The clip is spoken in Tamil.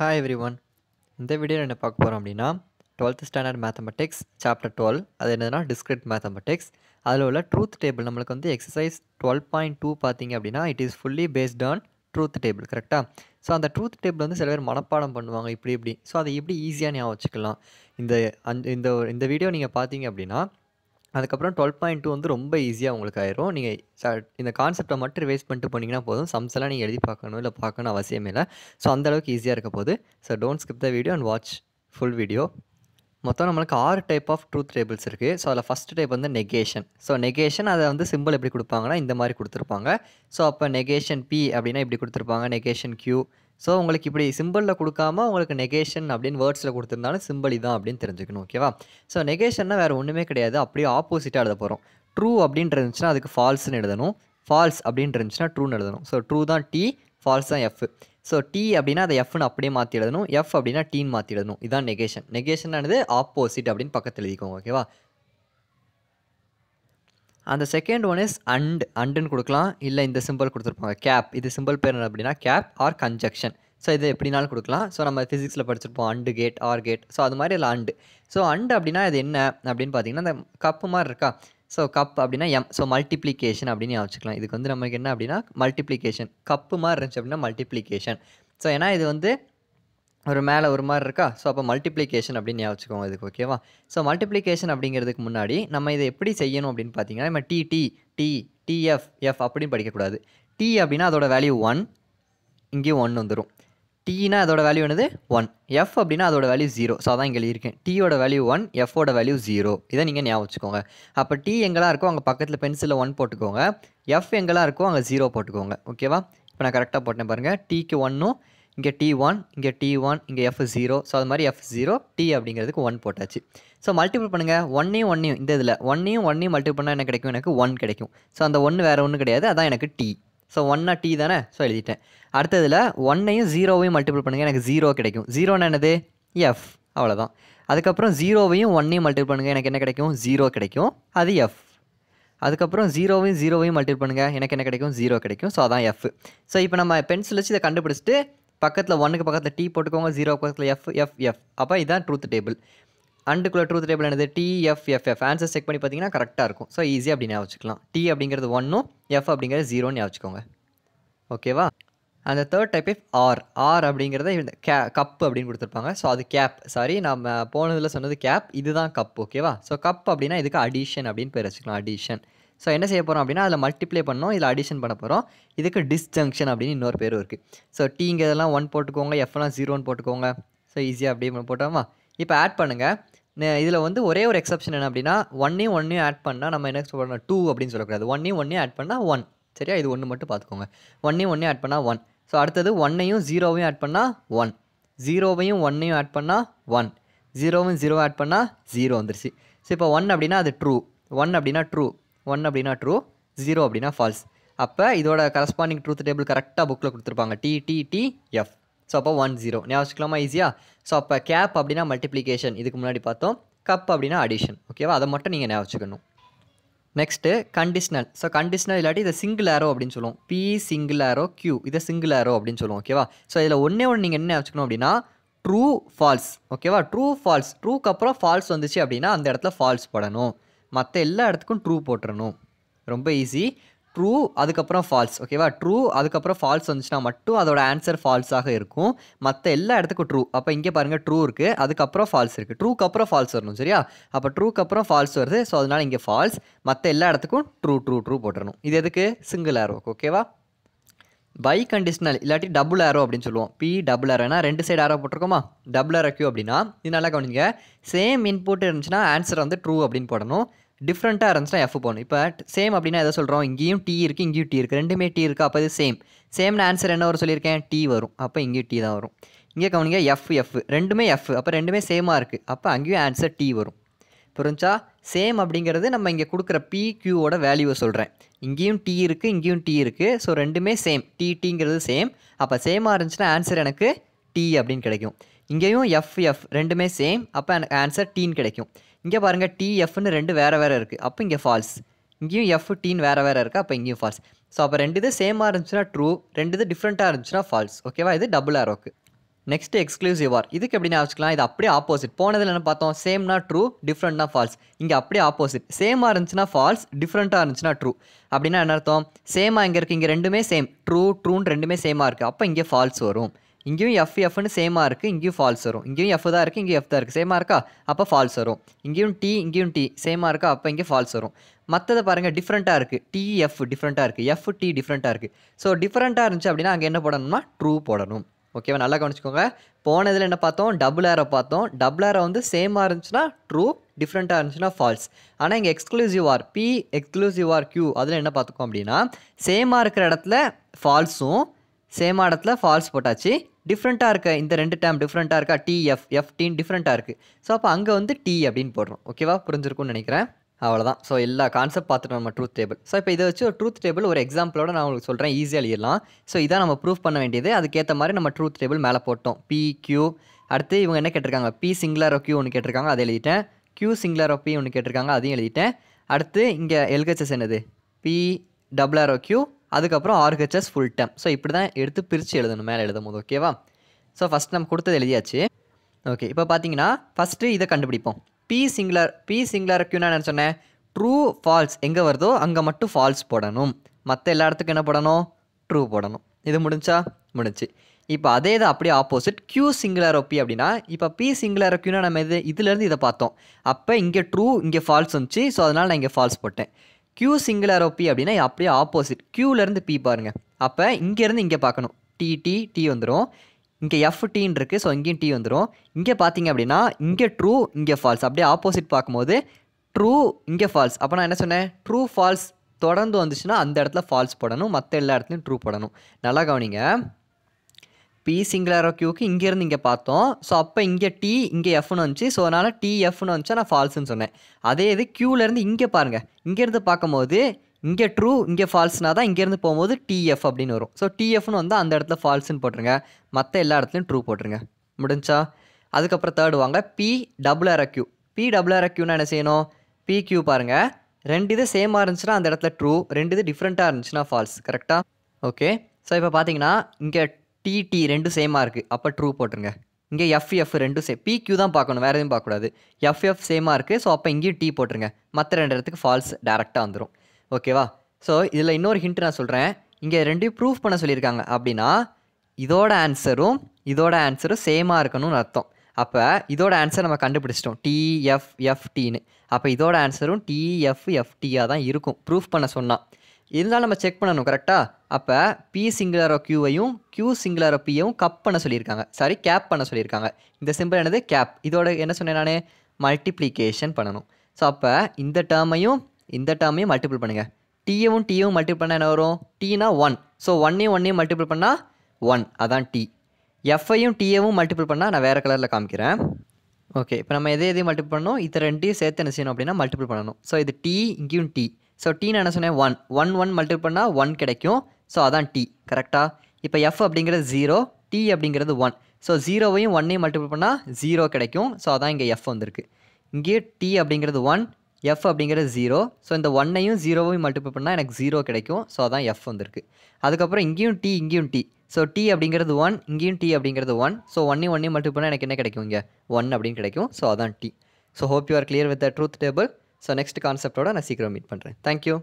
ஹாய் எவ்ரி ஒன் இந்த வீடியோ என்ன பார்க்க போகிறோம் அப்படின்னா twelfth standard mathematics chapter twelve அது என்னதுன்னா டிஸ்கிரிட் மேத்தமெட்டிக்ஸ் அதில் உள்ள ட்ரூத் டேபிள் நம்மளுக்கு வந்து எக்ஸசைஸ் டுவெல் பாயிண்ட் டூ பார்த்தீங்க அப்படின்னா it is fully based on truth table கரெக்டாக ஸோ அந்த ட்ரூத் டேபிள் வந்து சில பேர் மனப்பாடம் பண்ணுவாங்க இப்படி இப்படி ஸோ அதை எப்படி ஈஸியாக ஞாபகம் வச்சுக்கலாம் இந்த அந் இந்த இந்த வீடியோ நீங்கள் பார்த்தீங்க அப்படின்னா அதுக்கப்புறம் டுவெல் பாயிண்ட் டூ வந்து ரொம்ப ஈஸியாக உங்களுக்கு ஆயிரும் நீங்கள் இந்த கான்செப்டை மட்டும் ரிவைஸ் பண்ணிட்டு போனீங்கன்னா போதும் சம்ஸ் எல்லாம் நீங்கள் எழுதி பார்க்கணும் இல்லை பார்க்கணும் அவசியமே இல்லை ஸோ அந்தளவுக்கு ஈஸியாக இருக்க போது so don't skip the video and watch full video மொத்தம் நம்மளுக்கு ஆறு டைப் ஆஃப் ட்ரூத் டேபிள்ஸ் இருக்குது ஸோ அதில் ஃபஸ்ட் டைப் வந்து நெகேஷன் ஸோ நெகேஷன் அதை வந்து சிம்பிள் எப்படி கொடுப்பாங்கன்னா இந்த மாதிரி கொடுத்துருப்பாங்க ஸோ அப்போ நெகேஷன் பி அப்படின்னா இப்படி கொடுத்துருப்பாங்க நெகேஷன் கியூ ஸோ உங்களுக்கு இப்படி சிம்பிளில் கொடுக்காம உங்களுக்கு நெகேஷன் அப்படின்னு வேர்ட்ஸில் கொடுத்துருந்தாலும் சிம்பிள் இதான் அப்படின்னு தெரிஞ்சுக்கணும் ஓகேவா ஸோ நெகேஷன்னா வேறு ஒன்றுமே கிடையாது அப்படியே ஆப்போசிட்டாக எழுத போகிறோம் ட்ரூ அப்படின்ற இருந்துச்சுன்னா அதுக்கு ஃபால்ஸ்னு எழுதணும் ஃபால்ஸ் அப்படின்ட்டு இருந்துச்சுன்னா ட்ரூன்னு எழுதணும் ஸோ ட்ரூ தான் டி ஃபால்ஸ் தான் எஃப் ஸோ டி அப்படின்னா அதை எஃப்னு அப்படியே மாற்றி எழுதணும் எஃப் அப்படின்னா டீன்னு மாற்றி எழுதணும் இதான் நெகேஷன் நெகேஷன் ஆனது ஆப்போசிட் அப்படின்னு பக்கத்தில் எழுதிக்கோங்க ஓகேவா அந்த செகண்ட் ஒன் இஸ் அண்ட் அண்டுன்னு கொடுக்கலாம் இல்லை இந்த சிம்பிள் கொடுத்துருப்பாங்க கேப் இது சிம்பிள் பேர் அப்படின்னா கேப் ஆர் கன்ஜக்ஷன் ஸோ இது எப்படினாலும் கொடுக்கலாம் ஸோ நம்ம ஃபிசிக்ஸில் படிச்சிருப்போம் and gate or gate so அது மாதிரி இல்லை அண்டு ஸோ அண்டு அப்படின்னா இது என்ன அப்படின்னு பார்த்தீங்கன்னா அந்த கப்பு மாதிரி இருக்கா ஸோ கப் அப்படின்னா எம் ஸோ மல்டிப்ளிகேஷன் அப்படின்னு வச்சுக்கலாம் இதுக்கு வந்து நமக்கு என்ன அப்படின்னா மல்டிப்ளிகேஷன் கப்பு மாதிரி இருந்துச்சு அப்படின்னா மல்டிப்ளிகேஷன் ஸோ ஏன்னா இது வந்து ஒரு மேலே ஒரு மாதிரி இருக்கா ஸோ அப்போ மல்டிப்ளிகேஷன் அப்படின்னு ஞாபகம் இதுக்கு ஓகேவா ஸோ மல்டிப்ளிகேஷன் அப்படிங்கிறதுக்கு முன்னாடி நம்ம இதை எப்படி செய்யணும் அப்படின்னு பார்த்தீங்கன்னா நம்ம T T T T F F அப்படின்னு படிக்கக்கூடாது டி அப்படின்னா அதோட வேல்யூ ஒன் இங்கேயும் ஒன் வந்துடும் டீனா அதோட வேல்யூ என்னது ஒன் எஃப் அப்படின்னா அதோட வேல்யூ ஜீரோ ஸோ அதான் இங்கே இருக்கேன் டீயோட வேல்யூ ஒன் எஃபோட வேல்யூ ஜீரோ இதை நீங்கள் ஞாபகம் வச்சுக்கோங்க அப்போ டீ எங்கெல்லாம் இருக்கோ அங்கே பக்கத்தில் பென்சிலில் ஒன் போட்டுக்கோங்க எஃப் எங்கெல்லாம் இருக்கோ அங்கே ஜீரோ போட்டுக்கோங்க ஓகேவா இப்போ நான் கரெக்டாக போட்டேன் பாருங்கள் டீக்கு ஒன்னும் இங்கே டி ஒன் இங்கே டி ஒன் இங்கே எஃப் ஜீரோ ஸோ அது மாதிரி எஃப் ஜீரோ டி அப்படிங்கிறதுக்கு ஒன் போட்டாச்சு ஸோ மல்டிபிள் பண்ணுங்கள் ஒன்னையும் ஒன்னையும் இந்த இதில் ஒன்னையும் ஒன்னையும் மல்டிபிள் பண்ணால் என்ன கிடைக்கும் எனக்கு ஒன் கிடைக்கும் ஸோ அந்த ஒன்று வேறு ஒன்றும் கிடையாது அதான் எனக்கு டி ஸோ ஒன்னாக டி தானே ஸோ எழுதிட்டேன் அடுத்ததில் ஒன்னையும் ஜீரோவையும் மல்டிபிள் பண்ணுங்கள் எனக்கு ஜீரோ கிடைக்கும் ஜீரோன்னு என்னது எஃப் அவ்வளோதான் அதுக்கப்புறம் ஜீரோவையும் ஒன்னையும் மல்டிபிள் பண்ணுங்கள் எனக்கு என்ன கிடைக்கும் ஜீரோ கிடைக்கும் அது எஃப் அதுக்கப்புறம் ஜீரோவையும் ஜீரோவையும் மல்டிபிள் பண்ணுங்கள் எனக்கு என்ன கிடைக்கும் ஜீரோ கிடைக்கும் ஸோ அதான் எஃப் ஸோ இப்போ நம்ம பென்சில் வச்சு இதை கண்டுபிடிச்சிட்டு பக்கத்தில் ஒன்றுக்கு பக்கத்தில் டி போட்டுக்கோங்க ஜீரோ பக்கத்தில் எஃப் எஃப் எஃப் அப்போ இதுதான் ட்ரூத் டேபிள் அண்டுக்குள்ளே ட்ரூத் டேபிள் என்னது T F F F answer check பண்ணி பார்த்தீங்கன்னா கரெக்டாக இருக்கும் ஸோ ஈஸியாக அப்படி ஞாபகம் டி அப்படிங்கிறது ஒன்றும் எஃப் அப்படிங்கிறது ஜீரோன்னு ஞாபகம் ஓகேவா அந்த third type if or or அப்படிங்கிறத இந்த கே கப் அப்படின்னு கொடுத்துருப்பாங்க ஸோ அது கேப் சாரி நம்ம போனதில் சொன்னது கேப் இதுதான் கப் ஓகேவா ஸோ கப் அப்படின்னா இதுக்கு அடிஷன் அப்படின்னு பேர் வச்சுக்கலாம் அடிஷன் ஸோ என்ன செய்ய போகிறோம் அப்படின்னா அதில் மல்டிப்ளை பண்ணோம் இதில் அடிஷன் பண்ண போகிறோம் இதுக்கு டிஸ்ஜங்ஷன் அப்படின்னு இன்னொரு பேரும் இருக்குது ஸோ டீங்க இதெல்லாம் ஒன் போட்டுக்கோங்க எஃப்லாம் ஜீரோன்னு போட்டுக்கோங்க ஸோ ஈஸியாக அப்படி போட்டோமா இப்போ ஆட் பண்ணுங்கள் இதில் வந்து ஒரே ஒரு எக்ஸப்ஷன் என்ன அப்படின்னா ஒன்னையும் ஒன்னையும் ஆட் பண்ணால் நம்ம என்ன சொல்லணும் டூ அப்படின்னு சொல்லக்கூடாது ஒன்னையும் ஒன்னே ஆட் பண்ணால் ஒன் சரியா இது ஒன்று மட்டும் பார்த்துக்கோங்க ஒன்னையும் ஒன்னே ஆட் பண்ணால் ஒன் ஸோ அடுத்தது ஒன்னையும் ஜீரோவையும் ஆட் பண்ணால் ஒன் ஜீரோவையும் ஒன்னையும் ஆட் பண்ணால் ஒன் ஜீரோவும் ஜீரோ ஆட் பண்ணால் ஜீரோ வந்துருச்சு ஸோ இப்போ ஒன் அப்படின்னா அது ட்ரூ ஒன் அப்படின்னா ட்ரூ ஒன் அப்படின்னா ட்ரூ ஜீரோ அப்படின்னா ஃபால்ஸ் அப்போ இதோட கரஸ்பாண்டிங் ட்ரூத் டேபிள் கரெக்டாக புக்கில் கொடுத்துருப்பாங்க T T T F so அப்போ ஒன் ஜீரோ வச்சுக்கலாமா ஈஸியாக ஸோ அப்போ கேப் அப்படின்னா மல்டிப்ளிகேஷன் இதுக்கு முன்னாடி பார்த்தோம் கப் அப்படின்னா அடிஷன் ஓகேவா அதை மட்டும் நீங்கள் ஞாபகம் நெக்ஸ்ட்டு கண்டிஷ்னல் ஸோ கண்டிஷ்னல் இல்லாட்டி இதை சிங்கிள் ஆரோ அப்படின்னு சொல்லுவோம் பி சிங்கிள் ஆரோ கியூ இதை சிங்கிள் ஆரோ அப்படின்னு சொல்லுவோம் ஓகேவா ஸோ இதில் ஒன்றே ஒன்று நீங்கள் என்ன வச்சுக்கணும் அப்படின்னா ட்ரூ ஃபால்ஸ் ஓகேவா ட்ரூ ஃபால்ஸ் ட்ரூக்கு அப்புறம் ஃபால்ஸ் வந்துச்சு அப்படின்னா அந்த இடத்துல ஃபால்ஸ் போடணும் மற்ற எல்லா இடத்துக்கும் ட்ரூ போட்டுறணும் ரொம்ப ஈஸி ட்ரூ அதுக்கப்புறம் ஃபால்ஸ் ஓகேவா ட்ரூ அதுக்கப்புறம் ஃபால்ஸ் வந்துச்சுன்னா மட்டும் அதோட ஆன்சர் ஃபால்ஸாக இருக்கும் மற்ற எல்லா இடத்துக்கும் ட்ரூ அப்போ இங்கே பாருங்கள் ட்ரூ இருக்குது அதுக்கப்புறம் ஃபால்ஸ் இருக்குது ட்ரூக்கு அப்புறம் ஃபால்ஸ் வரணும் சரியா அப்போ ட்ரூக்கு அப்புறம் ஃபால்ஸ் வருது ஸோ அதனால் இங்கே ஃபால்ஸ் மற்ற எல்லா இடத்துக்கும் ட்ரூ ட்ரூ ட்ரூ போட்டுடணும் இது எதுக்கு சிங்கிள் ஆரோ ஓகேவா பை கண்டிஷனல் இல்லாட்டி டபுள் ஆரோ அப்படின்னு சொல்லுவோம் பி டபுள் ஆரோனா ரெண்டு சைடு ஆரோ போட்டிருக்கோமா டபுள் ஆரோ கியூ அப்படின்னா இது நல்லா கவனிங்க சேம் இன்புட் இருந்துச்சுன்னா ஆன்சர் வந்து ட்ரூ அப்படின்னு போடணும் டிஃப்ரெண்ட்டாக இருந்துச்சுன்னா எஃப் போகணும் இப்போ சேம் அப்படின்னா எதை சொல்கிறோம் இங்கேயும் டீ இருக்குது இங்கேயும் டீ இருக்குது ரெண்டுமே டீ இருக்குது அப்போ இது சேம் சேம்னு ஆன்சர் என்ன வரும் சொல்லியிருக்கேன் டீ வரும் அப்போ இங்கேயும் டீ தான் வரும் இங்கே கவனிங்க எஃப் எஃப் ரெண்டுமே எஃப் அப்போ ரெண்டுமே சேமாக இருக்குது அப்போ அங்கேயும் ஆன்சர் டி வரும் புரிஞ்சா சேம் அப்படிங்கிறது நம்ம இங்கே கொடுக்குற பி கியூவோட வேல்யூவை சொல்கிறேன் இங்கேயும் டி இருக்குது இங்கேயும் டி இருக்குது ஸோ ரெண்டுமே சேம் டி டிங்கிறது சேம் அப்போ சேமாக இருந்துச்சுன்னா ஆன்சர் எனக்கு டி அப்படின்னு கிடைக்கும் இங்கேயும் எஃப் எஃப் ரெண்டுமே சேம் அப்போ எனக்கு ஆன்சர் டீன்னு கிடைக்கும் இங்கே பாருங்கள் டிஎஃப்னு ரெண்டு வேறு வேறு இருக்குது அப்போ இங்கே ஃபால்ஸ் இங்கேயும் எஃப் டீன்னு வேறு வேறு இருக்குது அப்போ இங்கேயும் ஃபால்ஸ் ஸோ அப்போ ரெண்டு இது சேமாக இருந்துச்சுன்னா ட்ரூ ரெண்டு இது டிஃப்ரெண்ட்டாக இருந்துச்சுன்னா ஃபால்ஸ் ஓகேவா இது டபுள் ஆரோக்கு நெக்ஸ்ட் எக்ஸ்க்ளூசிவ் ஆர் இதுக்கு எப்படி நான் வச்சுக்கலாம் இது அப்படியே ஆப்போசிட் போனதில் என்ன பார்த்தோம் சேம்னா ட்ரூ டிஃப்ரெண்ட்னா ஃபால்ஸ் இங்கே அப்படியே ஆப்போசிட் சேமாக இருந்துச்சுன்னா ஃபால்ஸ் டிஃப்ரெண்ட்டாக இருந்துச்சுன்னா ட்ரூ அப்படின்னா என்ன அர்த்தம் சேமாக இங்கே இருக்குது இங்கே ரெண்டுமே சேம் ட்ரூ ட்ரூன்னு ரெண்டுமே சேமாக இருக்குது அப்போ இங்கே ஃபால்ஸ் வரும் இங்கேயும் எஃப் எஃப்னு சேமாக இருக்குது இங்கேயும் ஃபால்ஸ் வரும் இங்கேயும் எஃப் தான் இருக்குது இங்கே எஃப் தான் இருக்குது சேமாக இருக்கா அப்போ ஃபால்ஸ் வரும் இங்கேயும் டி இங்கேயும் டி சேமாக இருக்கா அப்போ இங்கே ஃபால்ஸ் வரும் மற்றதை பாருங்கள் டிஃப்ரெண்ட்டாக இருக்குது டி எஃப் டிஃப்ரெண்ட்டாக இருக்குது எஃப் டி டிஃப்ரெண்ட்டாக இருக்குது ஸோ டிஃப்ரெண்ட்டாக இருந்துச்சு அப்படின்னா அங்கே என்ன போடணும்னா ட்ரூ போடணும் ஓகேவா நல்லா கவனிச்சிக்கோங்க போனதில் என்ன பார்த்தோம் டபுள் ஏரோ பார்த்தோம் டபுள் ஏரை வந்து சேமாக இருந்துச்சுன்னா ட்ரூ டிஃப்ரெண்ட்டாக இருந்துச்சுன்னா ஃபால்ஸ் ஆனால் இங்கே exclusive or P exclusive or Q அதில் என்ன பார்த்துக்கோம் அப்படின்னா சேமாக இருக்கிற இடத்துல ஃபால்ஸும் சேம் ஆடத்தில் ஃபால்ஸ் போட்டாச்சு டிஃப்ரெண்ட்டாக இருக்க இந்த ரெண்டு டேம் டிஃப்ரெண்ட்டாக இருக்கா டிஎஃப் டீன் டிஃப்ரெண்ட்டாக இருக்குது ஸோ அப்போ அங்கே வந்து டி அப்படின்னு போடுறோம் ஓகேவா புரிஞ்சிருக்கும்னு நினைக்கிறேன் அவ்வளோதான் ஸோ எல்லா கான்செப்ட் பார்த்துட்டு நம்ம ட்ரூத் டேபிள் ஸோ இப்போ இதை வச்சு ஒரு ட்ரூத் டேபிள் ஒரு எக்ஸாம்பிளோட நான் உங்களுக்கு சொல்கிறேன் ஈஸியாக எழுதலாம் ஸோ இதான் நம்ம ப்ரூஃப் பண்ண வேண்டியது அதுக்கேற்ற மாதிரி நம்ம ட்ரூத் டேபிள் மேலே போட்டோம் பி கியூ அடுத்து இவங்க என்ன கேட்டிருக்காங்க பி சிங்குலர் கியூ ஒன்று கேட்டிருக்காங்க அதை எழுதிட்டேன் கியூ சிங்குலர் பி ஒன்று கேட்டிருக்காங்க அதையும் எழுதிட்டேன் அடுத்து இங்கே எல்கச்சஸ் என்னது பி ஓ கியூ அதுக்கப்புறம் ஆர்ஹெச்எஸ் ஃபுல் டேம் ஸோ இப்படி தான் எடுத்து பிரித்து எழுதணும் மேலே எழுதும் போது ஓகேவா ஸோ ஃபஸ்ட் நம்ம கொடுத்தது எழுதியாச்சு ஓகே இப்போ பார்த்தீங்கன்னா ஃபஸ்ட்டு இதை கண்டுபிடிப்போம் பி சிங்குலர் பி சிங்குலருக்கு என்ன சொன்னேன் ட்ரூ ஃபால்ஸ் எங்கே வருதோ அங்கே மட்டும் ஃபால்ஸ் போடணும் மற்ற எல்லா இடத்துக்கும் என்ன போடணும் ட்ரூ போடணும் இது முடிஞ்சா முடிஞ்சு இப்போ அதே இதை அப்படியே ஆப்போசிட் க்யூ சிங்குலர் பி அப்படின்னா இப்போ பி சிங்குலர் க்யூனா நம்ம இது இதுலேருந்து இதை பார்த்தோம் அப்போ இங்கே ட்ரூ இங்கே ஃபால்ஸ் வந்துச்சு ஸோ அதனால் நான் இங்கே ஃபால்ஸ் போட்டேன் க்யூ சிங்கிள் ஆரோ பி அப்படின்னா அப்படியே ஆப்போசிட் க்யூலேருந்து பி பாருங்கள் அப்போ இங்கேருந்து இங்கே பார்க்கணும் டி டி டி வந்துடும் இங்கே எஃப் டீன் இருக்குது ஸோ இங்கேயும் டி வந்துடும் இங்கே பார்த்தீங்க அப்படின்னா இங்கே ட்ரூ இங்கே ஃபால்ஸ் அப்படியே ஆப்போசிட் பார்க்கும்போது ட்ரூ இங்கே ஃபால்ஸ் அப்போ நான் என்ன சொன்னேன் ட்ரூ ஃபால்ஸ் தொடர்ந்து வந்துச்சுன்னா அந்த இடத்துல ஃபால்ஸ் போடணும் மற்ற எல்லா இடத்துலையும் ட்ரூ போடணும் நல்லா கவனிங்க பி சிங்கிளாரோ கியூக்கு இங்கேருந்து இங்கே பார்த்தோம் ஸோ அப்போ இங்கே டி இங்கே எஃப்னு வந்துச்சு ஸோ அதனால் டி எஃப்னு வந்துச்சா நான் ஃபால்ஸ்னு சொன்னேன் அதே இது க்யூலேருந்து இங்கே பாருங்கள் இங்கேருந்து பார்க்கும்போது இங்கே ட்ரூ இங்கே ஃபால்ஸ்னால் தான் இங்கேருந்து போகும்போது டிஎஃப் அப்படின்னு வரும் ஸோ டிஎஃப்னு வந்தால் அந்த இடத்துல ஃபால்ஸ்னு போட்டுருங்க மற்ற எல்லா இடத்துலையும் ட்ரூ போட்டுருங்க முடிஞ்சா அதுக்கப்புறம் தேர்டு வாங்க பி டபுள்ஆர்எக்யூ பி டபுள்ஆர்எக்யூனா என்ன செய்யணும் பி க்யூ பாருங்கள் ரெண்டு இது சேமாக இருந்துச்சுன்னா அந்த இடத்துல ட்ரூ ரெண்டு இது டிஃப்ரெண்ட்டாக இருந்துச்சுன்னா ஃபால்ஸ் கரெக்டாக ஓகே ஸோ இப்போ பார்த்தீங்கன்னா இங்கே டிடி ரெண்டும் சேமாக இருக்குது அப்போ ட்ரூ போட்டுருங்க இங்கே எஃப்எஃப் ரெண்டும் சே பிக்யூ தான் பார்க்கணும் வேறு எதுவும் பார்க்கக்கூடாது எஃப்எஃப் சேமாக இருக்குது ஸோ அப்போ இங்கேயும் டி போட்டுருங்க மற்ற ரெண்டு இடத்துக்கு ஃபால்ஸ் டேரெக்டாக வந்துடும் ஓகேவா ஸோ இதில் இன்னொரு ஹிண்ட் நான் சொல்கிறேன் இங்கே ரெண்டையும் ப்ரூஃப் பண்ண சொல்லியிருக்காங்க அப்படின்னா இதோட ஆன்சரும் இதோட ஆன்சரும் சேமாக இருக்கணும்னு அர்த்தம் அப்போ இதோட ஆன்சர் நம்ம கண்டுபிடிச்சிட்டோம் டிஎஃப்எஃப்டின்னு அப்போ இதோட ஆன்சரும் டிஎஃப்எஃப்டியாக தான் இருக்கும் ப்ரூஃப் பண்ண சொன்னால் இருந்தாலும் நம்ம செக் பண்ணணும் கரெக்டாக அப்போ பி சிங்குலர் ஆஃப் கியூவையும் கியூ சிங்குலர் ஆஃப் பியையும் கப் பண்ண சொல்லியிருக்காங்க சாரி கேப் பண்ண சொல்லியிருக்காங்க இந்த சிம்பிள் என்னது கேப் இதோட என்ன சொன்னேன் நான் மல்டிப்ளிகேஷன் பண்ணணும் ஸோ அப்போ இந்த டேர்மையும் இந்த டேர்மையும் மல்டிபிள் பண்ணுங்கள் டீயவும் டீயும் மல்டிபிள் பண்ணால் என்ன வரும் டீனா ஒன் ஸோ ஒன்னையும் ஒன்னையும் மல்டிபிள் பண்ணால் ஒன் அதான் டீ எஃப்ஐயும் டீயவும் மல்டிபிள் பண்ணால் நான் வேறு கலரில் காமிக்கிறேன் ஓகே இப்போ நம்ம எதை எதையும் மல்டிபிள் பண்ணணும் இது ரெண்டையும் சேர்த்து என்ன செய்யணும் அப்படின்னா மல்டிபிள் பண்ணணும் ஸோ இது டீ இங்கேயும் டீ ஸோ நான் என்ன சொன்னேன் ஒன் ஒன் ஒன் மல்டிபிள் பண்ணால் ஒன் கிடைக்கும் ஸோ அதான் டி கரெக்டாக இப்போ எஃப் அப்படிங்கிறது ஜீரோ டி அப்படிங்கிறது ஒன் ஸோ ஜீரோவையும் ஒன்னையும் மல்டிபிள் பண்ணால் ஜீரோ கிடைக்கும் ஸோ அதான் இங்கே எஃப் வந்திருக்கு இங்கே டி அப்படிங்கிறது ஒன் எஃப் அப்படிங்கிறது ஜீரோ ஸோ இந்த ஒன்னையும் ஜீரோவையும் மல்டிபிள் பண்ணால் எனக்கு ஜீரோ கிடைக்கும் ஸோ அதான் எஃப் வந்திருக்கு அதுக்கப்புறம் இங்கேயும் டி இங்கேயும் டி ஸோ டி அப்படிங்கிறது ஒன் இங்கேயும் டி அப்படிங்கிறது ஒன் ஸோ ஒன்னையும் ஒன்னையும் மல்டிபிள் பண்ணால் எனக்கு என்ன கிடைக்கும் இங்கே ஒன் அப்படின்னு கிடைக்கும் ஸோ அதான் T so hope you are clear with the truth table so next கான்செப்டோட நான் சீக்கிரம் மீட் பண்ணுறேன் தேங்க்யூ